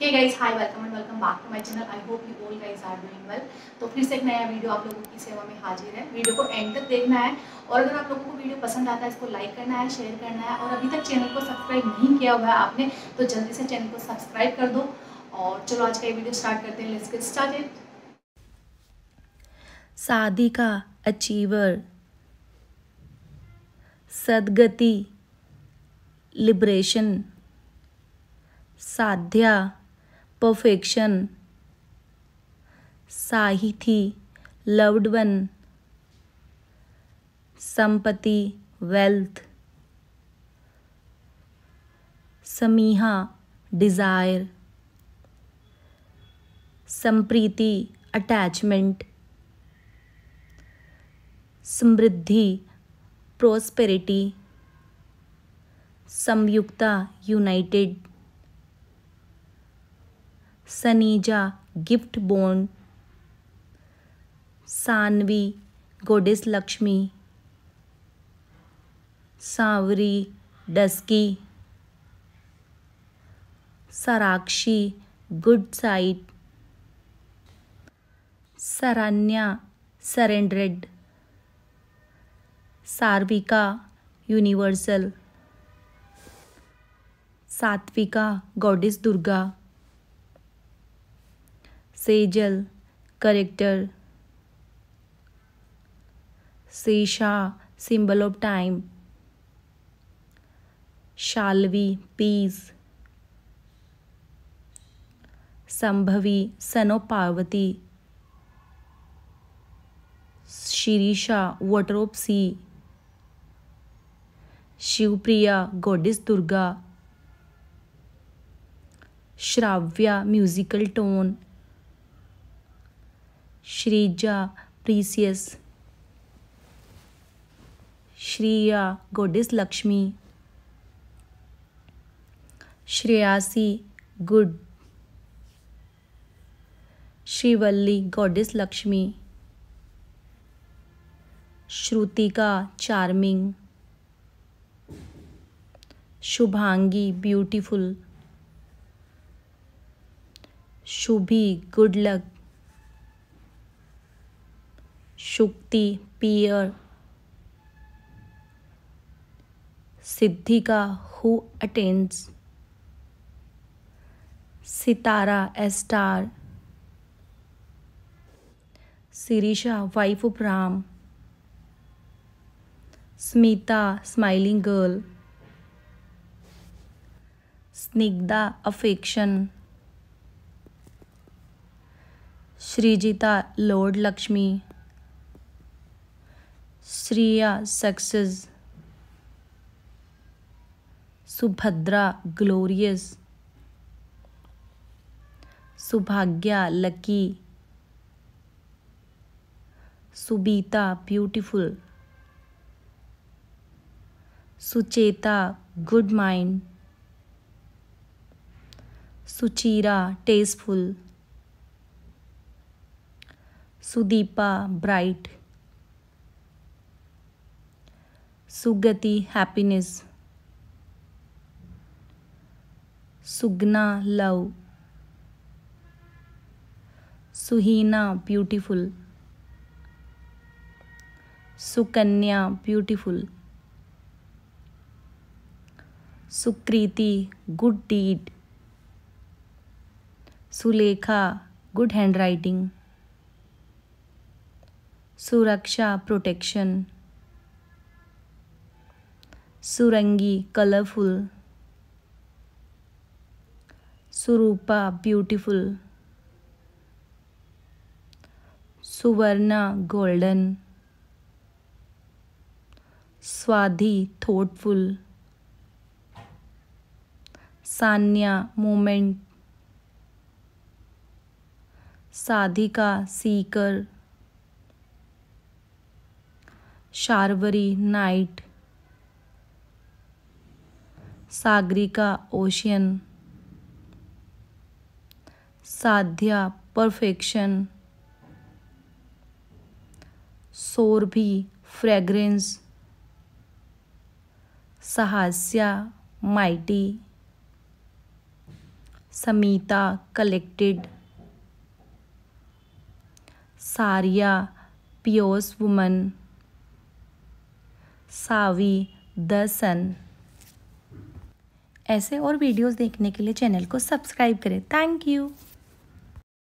hey guys hi welcome and welcome back to my channel I hope you all guys are doing well तो फिर से एक नया video आप लोगों की सेवा में हाजिर है वीडियो को एंड तक देखना है और अगर आप लोगों को वीडियो पसंद आता है इसको लाइक करना है शेयर करना है और अभी तक चैनल को सब्सक्राइब नहीं किया हुआ है आपने तो जल्दी से चैनल को सब्सक्राइब कर दो और चलो आज का ये वीडियो स्टार्ट करते हैं लेट्स गेट स्टार्टेड शादी का achiever Sadgati liberation Sadhya perfection Sahithi loved one Sampatti wealth Samiha desire Sampriti attachment Samriddhi prosperity Samyukta united Saneeja gift born Saanvi goddess Lakshmi Sanvari dusky Sarakshi good sight Saranya surrendered Sarvika universal Satvika goddess Durga Sejal character Sesha symbol of time Shalvi peace Shambhavi son of Parvati Shirisha water of sea Shivapriya goddess Durga Shravya musical tone Shrija precious Shreya goddess Lakshmi Shreyasi good Srivalli goddess Lakshmi Shrutika charming Shubhangi beautiful Shubhi good luck Shukti pearl Siddhika who attends Sitara star Sirisha wife of Ram Smita smiling girl Snigdha affection Shrijita lord Lakshmi Shriya success Subhadra glorious Subhagya lucky Subita beautiful Sucheta good mind Suchira tasteful Sudipa bright Sugati happiness Sugana love Suhina beautiful Sukanya beautiful Sukriti good deed Sulekha good handwriting Suraksha protection Surangi colourful Surupa beautiful Suvarna golden Swadhi thoughtful Saanya moment Sadhika seeker Sharvari night Sagarika ocean Sadhya perfection Saurabhi fragrance Sahasya mighty Samita collected Saria pious woman Saavi the सन ऐसे और videos देखने के लिए channel को subscribe करें thank you